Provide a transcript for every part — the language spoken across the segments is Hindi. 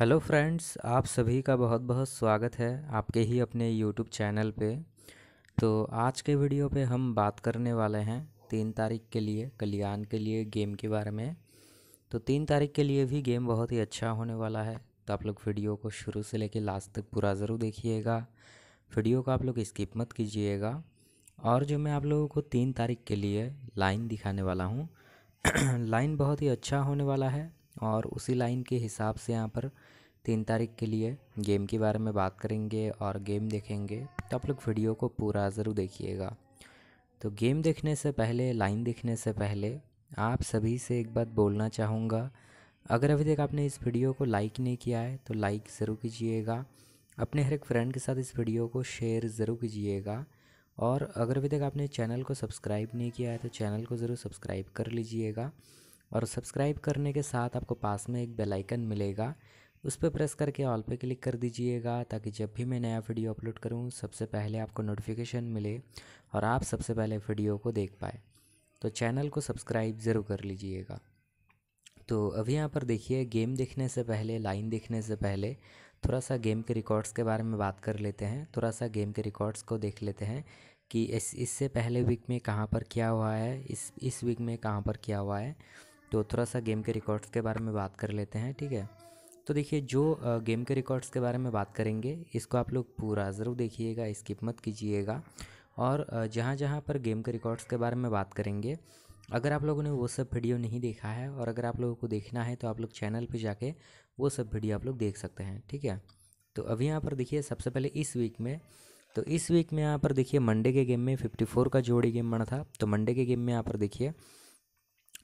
हेलो फ्रेंड्स आप सभी का बहुत बहुत स्वागत है आपके ही अपने यूट्यूब चैनल पे तो आज के वीडियो पे हम बात करने वाले हैं तीन तारीख के लिए कल्याण के लिए गेम के बारे में तो तीन तारीख के लिए भी गेम बहुत ही अच्छा होने वाला है तो आप लोग वीडियो को शुरू से लेकर लास्ट तक पूरा ज़रूर देखिएगा वीडियो को आप लोग स्किप मत कीजिएगा और जो मैं आप लोगों को तीन तारीख के लिए लाइन दिखाने वाला हूँ लाइन बहुत ही अच्छा होने वाला है और उसी लाइन के हिसाब से यहाँ पर तीन तारीख के लिए गेम के बारे में बात करेंगे और गेम देखेंगे तो आप लोग वीडियो को पूरा ज़रूर देखिएगा तो गेम देखने से पहले लाइन देखने से पहले आप सभी से एक बात बोलना चाहूँगा अगर अभी तक आपने इस वीडियो को लाइक नहीं किया है तो लाइक ज़रूर कीजिएगा अपने हर एक फ्रेंड के साथ इस वीडियो को शेयर ज़रूर कीजिएगा और अगर अभी तक आपने चैनल को सब्सक्राइब नहीं किया है तो चैनल को ज़रूर सब्सक्राइब कर लीजिएगा और सब्सक्राइब करने के साथ आपको पास में एक बेल आइकन मिलेगा उस पर प्रेस करके ऑल पे क्लिक कर दीजिएगा ताकि जब भी मैं नया वीडियो अपलोड करूँ सबसे पहले आपको नोटिफिकेशन मिले और आप सबसे पहले वीडियो को देख पाए तो चैनल को सब्सक्राइब ज़रूर कर लीजिएगा तो अभी यहाँ पर देखिए गेम देखने से पहले लाइन देखने से पहले थोड़ा सा गेम के रिकॉर्ड्स के बारे में बात कर लेते हैं थोड़ा सा गेम के रिकॉर्ड्स को देख लेते हैं कि इस इससे पहले वीक में कहाँ पर क्या हुआ है इस इस वीक में कहाँ पर क्या हुआ है तो थोड़ा सा गेम के रिकॉर्ड्स के बारे में बात कर लेते हैं ठीक है तो देखिए जो गेम के रिकॉर्ड्स के बारे में बात करेंगे इसको आप लोग पूरा ज़रूर देखिएगा स्किप मत कीजिएगा और जहाँ जहाँ पर गेम के रिकॉर्ड्स के बारे में बात करेंगे अगर आप लोगों ने वो सब वीडियो नहीं देखा है और अगर आप लोगों को देखना है तो आप लोग चैनल पर जाके वो सब वीडियो आप लोग देख सकते हैं ठीक है तो अभी यहाँ पर देखिए सबसे पहले इस वीक में तो इस वीक में यहाँ पर देखिए मंडे के गेम में 54 का जोड़ी गेम बना था तो मंडे के गेम में यहाँ पर देखिए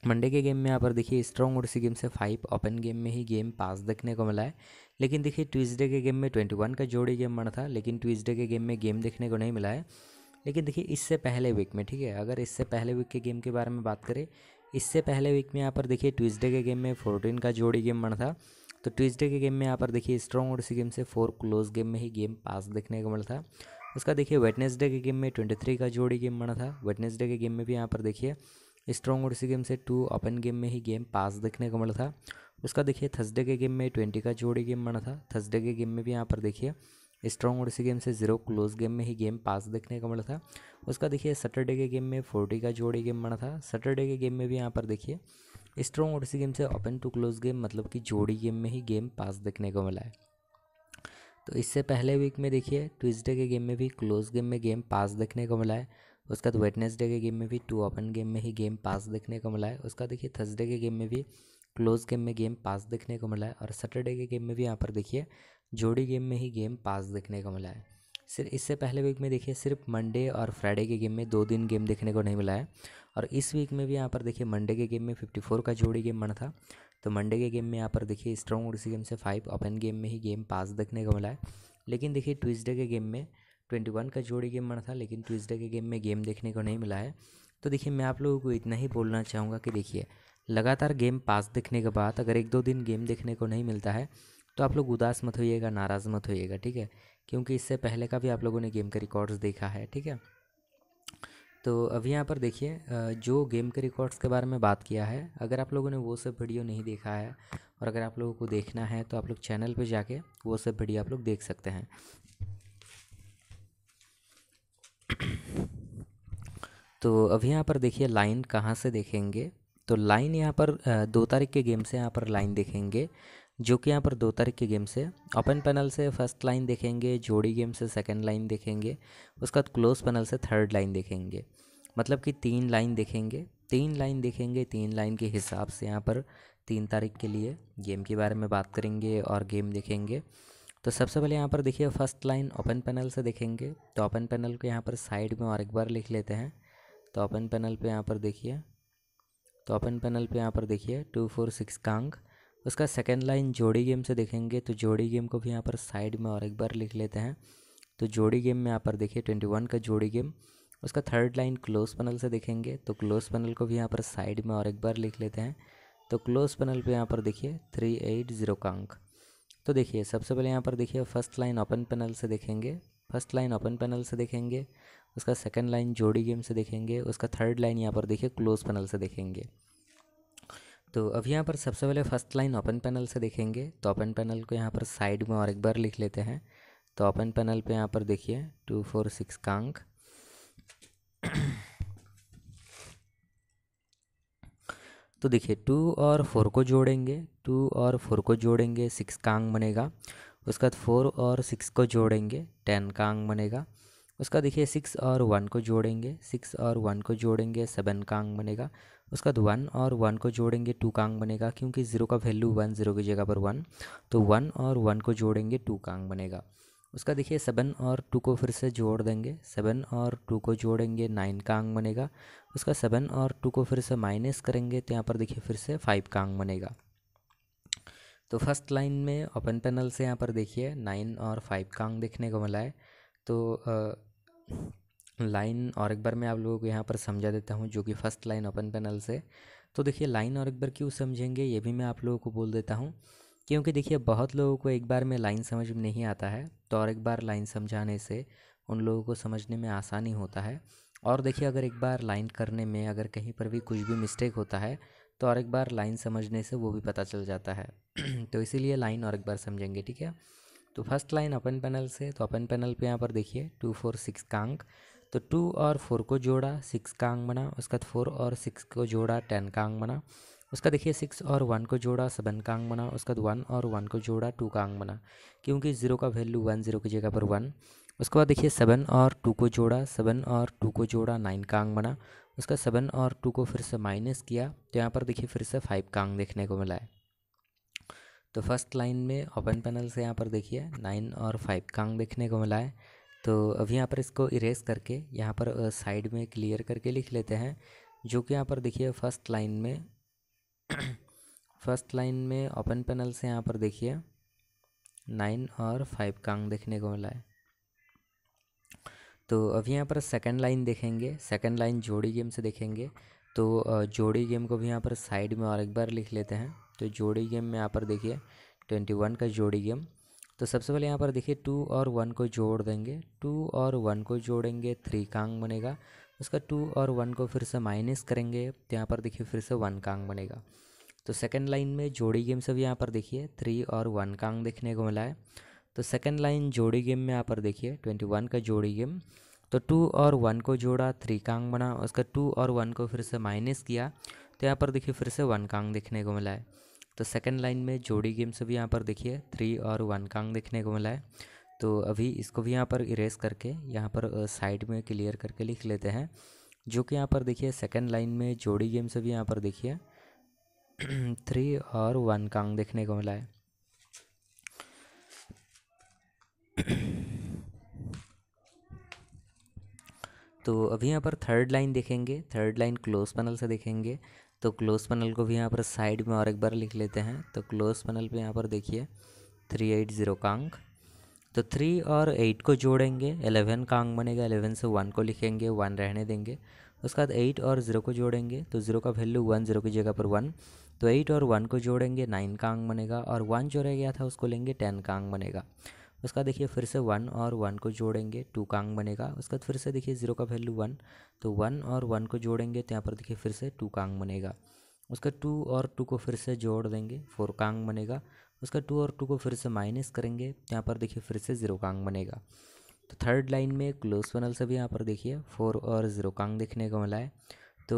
मंडे के गेम में यहाँ पर देखिए स्ट्रॉन्ग ओडिसी गेम से फाइव ओपन गेम में ही गेम पास देखने को मिला है लेकिन देखिए ट्यूजडे के गेम में ट्वेंटी वन का जोड़ी गेम बना था लेकिन ट्यूजडे के गेम में गेम देखने को नहीं मिला है लेकिन देखिए इससे पहले वीक में ठीक है अगर इससे पहले वीक के गेम के बारे में बात करें इससे पहले वीक में यहाँ पर देखिए ट्यूजडे के गेम में फोर्टीन का जोड़ी गेम बना था तो ट्यूजडे के गेम में यहाँ पर देखिए स्ट्रॉन्ग ओडिसी गेम से फोर क्लोज गेम में ही गेम पास देखने को मिला था उसका देखिए वेटनेसडे के गेम में ट्वेंटी थ्री का जोड़ी गेम बना था वेटनेसडे के गेम में भी यहाँ पर देखिए स्ट्रॉन्ग ओडिसी गेम से टू ओपन गेम में ही गेम पास देखने को मिला था उसका देखिए थर्सडे के गेम में ट्वेंटी का जोड़ी गेम बना था थर्सडे के गेम में भी यहाँ पर देखिए स्ट्रॉन्ग ओडिसी गेम से जीरो क्लोज गेम में ही गेम पास देखने को मिला था उसका देखिए सैटरडे के गेम में फोर्टी का जोड़ी गेम बना था सैटरडे के गेम में भी यहाँ पर देखिए स्ट्रॉन्ग ओडिसी गेम से ओपन टू क्लोज गेम मतलब कि जोड़ी गेम में ही गेम पास देखने को मिला है तो इससे पहले वीक में देखिए ट्यूजडे के गेम में भी क्लोज गेम में गेम पास देखने को मिला है उसके बाद वेटनेसडे के गेम में भी टू ओपन गेम में ही गेम पास देखने को मिला है उसका देखिए थर्सडे के गेम में भी क्लोज गेम में गेम पास देखने को मिला है और सैटरडे के गेम में भी यहाँ पर देखिए जोड़ी गेम में ही गेम पास देखने को मिला है सिर्फ इससे पहले वीक में देखिए सिर्फ मंडे और फ्राइडे के गेम में दो दिन गेम देखने को नहीं मिला है और इस वीक में भी यहाँ पर देखिए मंडे के गेम में फोर का जोड़ी गेम बना था तो मंडे के गेम में यहाँ पर देखिए स्ट्रॉन्ग उड़ी गेम से फाइव ओपन गेम में ही गेम पास देखने को मिला है लेकिन देखिए ट्यूजडे के गेम में ट्वेंटी वन का जोड़ी गेम बना था लेकिन ट्यूजडे के गेम में गेम देखने को नहीं मिला है तो देखिए मैं आप लोगों को इतना ही बोलना चाहूँगा कि देखिए लगातार गेम पास देखने के बाद अगर एक दो दिन गेम देखने को नहीं मिलता है तो आप लोग उदास मत होइएगा नाराज़ मत होइएगा ठीक है क्योंकि इससे पहले का भी आप लोगों ने गेम का रिकॉर्ड्स देखा है ठीक है तो अभी यहाँ पर देखिए जो गेम के रिकॉर्ड्स के बारे में बात किया है अगर आप लोगों ने वो सब वीडियो नहीं देखा है और अगर आप लोगों को देखना है तो आप लोग चैनल पर जाके वो सब वीडियो आप लोग देख सकते हैं तो अभी यहाँ पर देखिए लाइन कहाँ से देखेंगे तो लाइन यहाँ पर दो तारीख के गेम से यहाँ पर लाइन देखेंगे जो कि यहाँ पर दो तारीख के गेम से ओपन पैनल से फर्स्ट लाइन देखेंगे जोड़ी गेम से सेकंड लाइन देखेंगे उसके बाद क्लोज पैनल से थर्ड लाइन देखेंगे मतलब कि तीन लाइन देखेंगे तीन लाइन देखेंगे तीन लाइन के हिसाब से यहाँ पर तीन तारीख के लिए गेम के बारे में बात करेंगे और गेम देखेंगे तो सबसे पहले यहाँ पर देखिए फर्स्ट लाइन ओपन पैनल से देखेंगे तो ओपन पैनल को यहाँ पर साइड में और एक बार लिख लेते हैं तो ओपन पैनल पे यहाँ पर देखिए तो ओपन पैनल पे यहाँ पर देखिए टू फोर सिक्स कांग उसका सेकेंड लाइन जोड़ी गेम से देखेंगे तो जोड़ी गेम को भी यहाँ पर साइड में और एक बार लिख लेते हैं तो जोड़ी गेम में यहाँ पर देखिए ट्वेंटी वन का जोड़ी गेम उसका थर्ड लाइन क्लोज पैनल से देखेंगे तो क्लोज पैनल को भी यहाँ पर साइड में और एक बार लिख लेते हैं तो क्लोज पैनल पर यहाँ पर देखिए थ्री एट ज़ीरो का अंक तो देखिए सबसे पहले यहाँ पर देखिए फर्स्ट लाइन ओपन पैनल से देखेंगे फर्स्ट लाइन ओपन पैनल से देखेंगे उसका सेकंड लाइन जोड़ी गेम से देखेंगे उसका थर्ड लाइन यहाँ पर देखिए क्लोज पैनल से देखेंगे तो अब यहाँ पर सबसे पहले फर्स्ट लाइन ओपन पैनल से देखेंगे तो ओपन पैनल को यहाँ पर साइड में और एक बार लिख लेते हैं तो ओपन पैनल पे यहाँ पर देखिए टू फोर सिक्स कांक तो देखिए टू और फोर को जोड़ेंगे टू और फोर को जोड़ेंगे सिक्स का अंग बनेगा उसके बाद फोर और सिक्स को जोड़ेंगे टेन का अंग बनेगा उसका देखिए सिक्स और वन को जोड़ेंगे सिक्स और वन को जोड़ेंगे सेवन का अंग बनेगा उसके बाद वन और वन को जोड़ेंगे टू का अंग बनेगा क्योंकि ज़ीरो का वैल्यू वन ज़ीरो की जगह पर वन तो वन और वन को जोड़ेंगे टू का अंग बनेगा उसका देखिए सेवन और टू को फिर से जोड़ देंगे सेवन और टू को जोड़ेंगे नाइन का अंग बनेगा उसका सेवन और टू को फिर से माइनस करेंगे तो यहाँ पर देखिए फिर से फाइव का अंग बनेगा तो फर्स्ट लाइन में ओपन पैनल से यहाँ पर देखिए नाइन और फाइव का अंग देखने को मिला है तो लाइन और एक बार मैं आप लोगों को यहाँ पर समझा देता हूँ जो कि फर्स्ट लाइन ओपन पैनल से तो देखिए लाइन और एक बार क्यों समझेंगे ये भी मैं आप लोगों को बोल देता हूँ क्योंकि देखिए बहुत लोगों को एक बार में लाइन समझ में नहीं आता है तो और एक बार लाइन समझाने से उन लोगों को समझने में आसानी होता है और देखिए अगर एक बार लाइन करने में अगर कहीं पर भी कुछ भी मिस्टेक होता है तो और एक बार लाइन समझने से वो भी पता चल जाता है तो इसीलिए लाइन और एक बार समझेंगे ठीक है तो फर्स्ट लाइन अपन पैनल से तो अपन पैनल पे यहाँ पर देखिए टू फोर सिक्स का अंक तो टू और फोर को जोड़ा सिक्स का अंक बना उसके बाद फोर और सिक्स को जोड़ा टेन का अंक बना उसका देखिए सिक्स और वन को जोड़ा सेवन का अंक बना उसके बाद वन और वन को जोड़ा टू का अंक बना क्योंकि ज़ीरो का वैल्यू वन ज़ीरो की जगह पर वन उसके बाद देखिए सेवन और टू को जोड़ा सेवन और टू को जोड़ा नाइन का अंक बना उसका सेवन और टू को फिर से माइनस किया तो यहाँ पर देखिए फिर से फाइव का अंक देखने को मिला है तो फर्स्ट लाइन में ओपन पैनल से यहाँ पर देखिए नाइन और फाइव का अंक देखने को मिला है तो अभी यहाँ पर इसको इरेज करके यहाँ पर साइड में क्लियर करके लिख लेते हैं जो कि यहाँ पर देखिए फर्स्ट लाइन में फर्स्ट लाइन में ओपन पैनल से यहाँ पर देखिए नाइन और फाइव कांग देखने को मिला है तो अभी यहाँ पर सेकंड लाइन देखेंगे सेकंड लाइन जोड़ी गेम से देखेंगे तो जोड़ी गेम को भी यहाँ पर साइड में और एक बार लिख लेते हैं तो जोड़ी गेम में यहाँ पर देखिए ट्वेंटी वन का जोड़ी गेम तो सबसे पहले यहाँ पर देखिए टू और वन को जोड़ देंगे टू और वन को जोड़ेंगे थ्री कांग बनेगा उसका टू और वन को फिर से माइनस करेंगे तो यहाँ पर देखिए फिर से वन कांग बनेगा तो सेकेंड लाइन में जोड़ी गेम से भी यहाँ पर देखिए थ्री और वन कांग देखने को मिला है तो सेकेंड लाइन जोड़ी गेम में यहाँ पर देखिए ट्वेंटी वन का जोड़ी गेम तो टू और वन को जोड़ा थ्री कांग बना उसका टू और वन को फिर से माइनस किया तो यहाँ पर देखिए फिर से वन कांग देखने को मिला है तो सेकेंड लाइन में जोड़ी गेम से भी यहाँ पर देखिए थ्री और वन कांग देखने को मिला है तो अभी इसको भी यहाँ पर इरेज करके यहाँ पर साइड में क्लियर करके लिख लेते हैं जो कि यहाँ पर देखिए सेकेंड लाइन में जोड़ी गेम से भी यहाँ पर देखिए थ्री और वन कांग देखने को मिला है तो अभी यहाँ पर थर्ड लाइन देखेंगे थर्ड लाइन क्लोज पैनल से देखेंगे तो क्लोज पैनल को भी यहाँ पर साइड में और एक बार लिख लेते हैं तो क्लोज पैनल पे यहाँ पर देखिए थ्री एट ज़ीरो कांग तो थ्री और एट को जोड़ेंगे एलेवन का अंग बनेगा एलेवन से वन को लिखेंगे वन रहने देंगे उसके बाद एट और ज़ीरो को जोड़ेंगे तो ज़ीरो का वैल्यू वन ज़ीरो की जगह पर वन तो एट और वन को जोड़ेंगे नाइन का अंग बनेगा और वन जो रह गया था उसको लेंगे टेन का अंग बनेगा उसका देखिए फिर से वन और वन को जोड़ेंगे टू का अंग बनेगा उसके बाद फिर से देखिए ज़ीरो का वैल्यू वन तो वन और वन को जोड़ेंगे तो यहाँ पर देखिए फिर से टू का अंग बनेगा उसका टू और टू को फिर से जोड़ देंगे फोर का अंग बनेगा उसका टू और टू को फिर से माइनस करेंगे तो यहाँ पर देखिए फिर से ज़ीरो कांग बनेगा तो थर्ड लाइन में क्लोज पैनल से भी यहाँ पर देखिए फोर और ज़ीरो कांग देखने को मिला है तो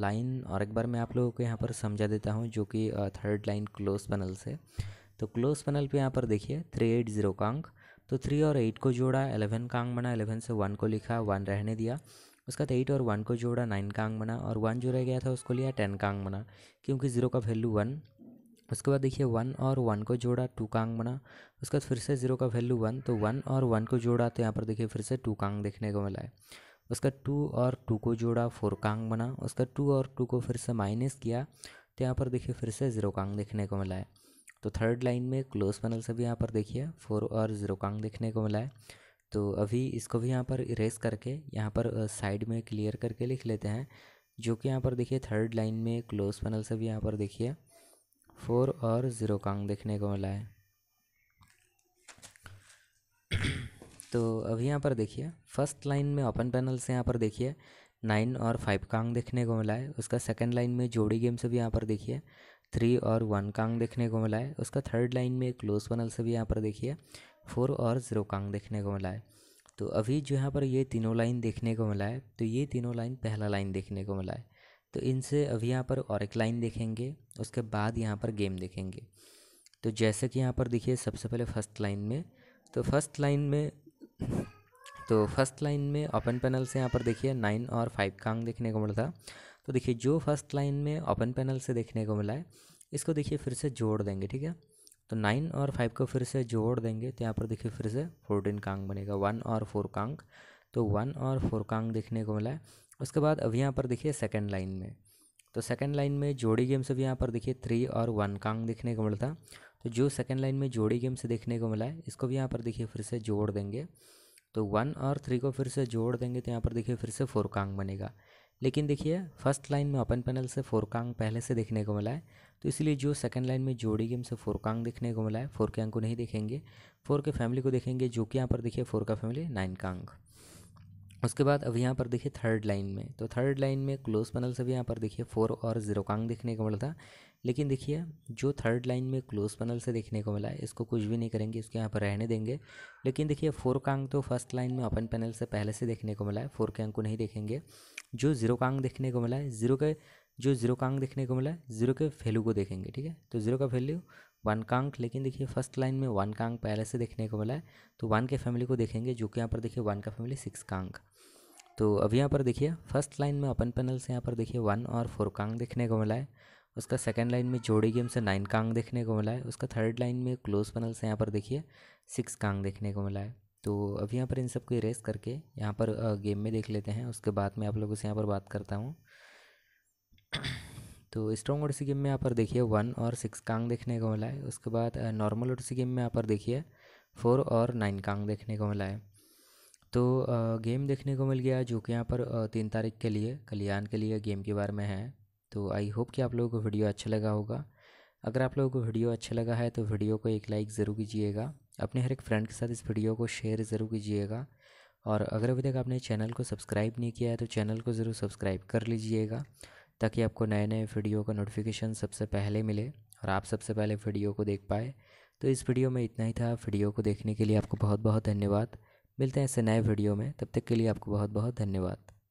लाइन और एक बार मैं आप लोगों को यहाँ पर समझा देता हूँ जो कि थर्ड लाइन क्लोज पैनल से तो क्लोज पैनल पे यहाँ पर देखिए थ्री एट ज़ीरो कांग तो थ्री और एट को जोड़ा एलेवन कांग बना एलेवन से वन को लिखा वन रहने दिया उसके बाद एट और वन को जोड़ा नाइन कांग बना और वन जो रह गया था उसको लिया टेन कांग बना क्योंकि ज़ीरो का वैल्यू वन उसके बाद देखिए वन और वन को जोड़ा टू कांग बना उसके बाद फिर से ज़ीरो का वैल्यू वन तो वन और वन को जोड़ा तो यहाँ पर देखिए फिर से टू कांग देखने को मिला है उसका टू और टू को जोड़ा फोर कांग बना उसका टू और टू को फिर से माइनस किया तो यहाँ पर देखिए फिर से ज़ीरो कांग देखने को मिला है तो थर्ड लाइन में क्लोज पैनल से भी यहाँ पर देखिए फोर और ज़ीरो कांग देखने को मिला है तो अभी इसको भी यहाँ पर इरेज करके यहाँ पर साइड में क्लियर करके लिख लेते हैं जो कि यहाँ पर देखिए थर्ड लाइन में क्लोज पैनल से भी यहाँ पर देखिए फोर और ज़ीरो कांग देखने को मिला है तो अभी यहाँ पर देखिए फर्स्ट लाइन में ओपन पैनल से यहाँ पर देखिए नाइन और फाइव कांग देखने को मिला है उसका सेकंड लाइन में जोड़ी गेम से भी यहाँ पर देखिए थ्री और वन कांग देखने को मिला है उसका थर्ड लाइन में क्लोज पैनल से भी यहाँ पर देखिए फोर और ज़ीरो कांग देखने को मिला है तो अभी जो यहाँ पर ये तीनों लाइन देखने को मिला है तो ये तीनों लाइन पहला लाइन देखने को मिला है तो इनसे अभी यहाँ पर और एक लाइन देखेंगे उसके बाद यहाँ पर गेम देखेंगे तो जैसे कि यहाँ पर देखिए सबसे पहले फर्स्ट लाइन में तो फर्स्ट लाइन में तो फर्स्ट लाइन में ओपन पैनल से यहाँ पर देखिए नाइन और फाइव का अंक देखने को मिला था तो देखिए जो फर्स्ट लाइन में ओपन पैनल से देखने को मिला है इसको देखिए फिर से जोड़ देंगे ठीक है तो नाइन और फाइव को फिर से जोड़ देंगे तो यहाँ पर देखिए फिर से फोर्टीन का अंक बनेगा वन और फोर का अंक तो वन और फोर का अंक देखने को मिला है उसके बाद अब यहाँ पर देखिए सेकेंड लाइन में तो सेकेंड लाइन में जोड़ी गेम से भी यहाँ पर देखिए थ्री और वन कांग देखने को मिलता तो जो सेकेंड लाइन में जोड़ी गेम से देखने को मिला है इसको भी यहाँ पर देखिए फिर से जोड़ देंगे तो वन और थ्री को फिर से जोड़ देंगे तो यहाँ पर देखिए फिर से फोर कांग बनेगा लेकिन देखिए फर्स्ट लाइन में ओपन पैनल से फोर कांग पहले से देखने को मिला है तो इसलिए जो सेकंड लाइन में जोड़ी गेम से फोर कांग देखने को मिला है फोर के अंग को नहीं देखेंगे फोर के फैमिली को देखेंगे जो कि यहाँ पर देखिए फोर का फैमिली नाइन कांग उसके बाद अब यहाँ पर देखिए थर्ड लाइन में तो थर्ड लाइन में क्लोज पैनल से भी यहाँ पर देखिए फोर और जीरो कांग देखने को मिला था लेकिन देखिए जो थर्ड लाइन में क्लोज पैनल से देखने को मिला है इसको कुछ भी नहीं करेंगे इसको यहाँ पर रहने देंगे लेकिन देखिए फोर कांग तो फर्स्ट लाइन में ओपन पैनल से पहले से देखने को मिला है फोर के अंक को नहीं देखेंगे जो जीरो कांग देखने को मिला है जीरो के जो जीरो कांग देखने को मिला है जीरो के वैल्यू को देखेंगे ठीक है तो जीरो का वैल्यू वन कांक लेकिन देखिए फर्स्ट लाइन में वन कांक पहले से देखने को मिला है तो वन के फैमिली को देखेंगे जो कि यहाँ पर देखिए वन का फैमिली सिक्स कांक तो अब यहाँ पर देखिए फर्स्ट लाइन में अपन पैनल से यहाँ पर देखिए वन और फोर कांग देखने को मिला है उसका सेकंड लाइन में जोड़ी गेम से नाइन कांग देखने को मिला है उसका थर्ड लाइन में क्लोज पैनल से यहाँ पर देखिए सिक्स कांग देखने को मिला है तो अब यहाँ पर इन सबको इरेज करके यहाँ पर गेम में देख लेते हैं उसके बाद में आप लोगों से यहाँ पर बात करता हूँ तो स्ट्रॉन्ग ओडसी गेम में यहाँ पर देखिए वन और सिक्स कांग देखने को मिला है उसके बाद नॉर्मल ओडसी गेम में यहाँ पर देखिए फोर और नाइन कांग देखने को मिला है तो गेम देखने को मिल गया जो कि यहाँ पर तीन तारीख के लिए कल्याण के लिए गेम के बारे में है तो आई होप कि आप लोगों को वीडियो अच्छा लगा होगा अगर आप लोगों को वीडियो अच्छा लगा है तो वीडियो को एक लाइक ज़रूर कीजिएगा अपने हर एक फ्रेंड के साथ इस वीडियो को शेयर ज़रूर कीजिएगा और अगर अभी तक आपने चैनल को सब्सक्राइब नहीं किया है तो चैनल को ज़रूर सब्सक्राइब कर लीजिएगा ताकि आपको नए नए वीडियो का नोटिफिकेशन सबसे पहले मिले और आप सबसे पहले वीडियो को देख पाए तो इस वीडियो में इतना ही था वीडियो को देखने के लिए आपको बहुत बहुत धन्यवाद मिलते हैं ऐसे नए वीडियो में तब तक के लिए आपको बहुत बहुत धन्यवाद